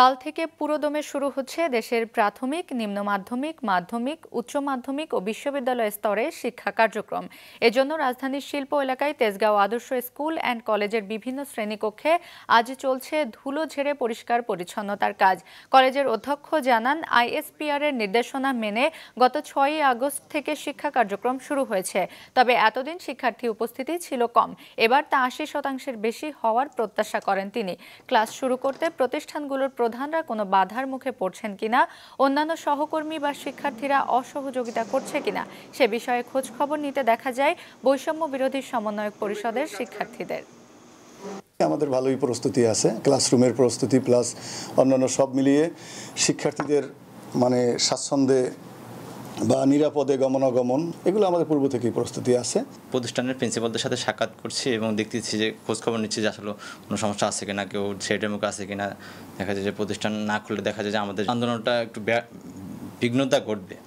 কাল থেকে পুরোদমে শুরু হচ্ছে দেশের প্রাথমিক নিম্ন মাধ্যমিক মাধ্যমিক উচ্চ মাধ্যমিক ও বিশ্ববিদ্যালয় স্তরে শিক্ষা কার্যক্রম এজন্য রাজধানীর শিল্প এলাকায় তেজগাঁও আদর্শ স্কুল অ্যান্ড কলেজের বিভিন্ন শ্রেণীকক্ষে আজ চলছে ধুলো ঝেড়ে পরিষ্কার পরিচ্ছন্নতার কাজ কলেজের অধ্যক্ষ জানান আইএসপিআর এর নির্দেশনা মেনে গত ছয়ই আগস্ট থেকে শিক্ষা কার্যক্রম শুরু হয়েছে তবে এতদিন শিক্ষার্থী উপস্থিতি ছিল কম এবার তা আশি শতাংশের বেশি হওয়ার প্রত্যাশা করেন তিনি ক্লাস শুরু করতে প্রতিষ্ঠানগুলোর প্রধানরা কোনো বাধার মুখে পড়ছেন কিনা অন্যান্য সহকর্মী বা শিক্ষার্থীরা অসহযোগিতা করছে কিনা সে বিষয়ে খোঁজ খবর নিতে দেখা যায় বৈষম্য বিরোধী সমন্বয়ক পরিষদের শিক্ষার্থীদের আমাদের ভালোই প্রস্তুতি আছে ক্লাসরুমের প্রস্তুতি প্লাস অন্যান্য সব মিলিয়ে শিক্ষার্থীদের মানে স্বাচ্ছন্দ্যে বা নিরাপদে গমনাগমন এগুলো আমাদের পূর্ব থেকেই প্রস্তুতি আছে প্রতিষ্ঠানের প্রিন্সিপালদের সাথে সাক্ষাৎ করছি এবং দেখতেছি যে খোঁজখবর নিচ্ছি যে আসলে কোনো সমস্যা আছে কিনা কেউ সেটার মুখে আছে কিনা দেখা যায় যে প্রতিষ্ঠান না খুললে দেখা যায় যে আমাদের আন্দোলনটা একটু বিঘ্নতা ঘটবে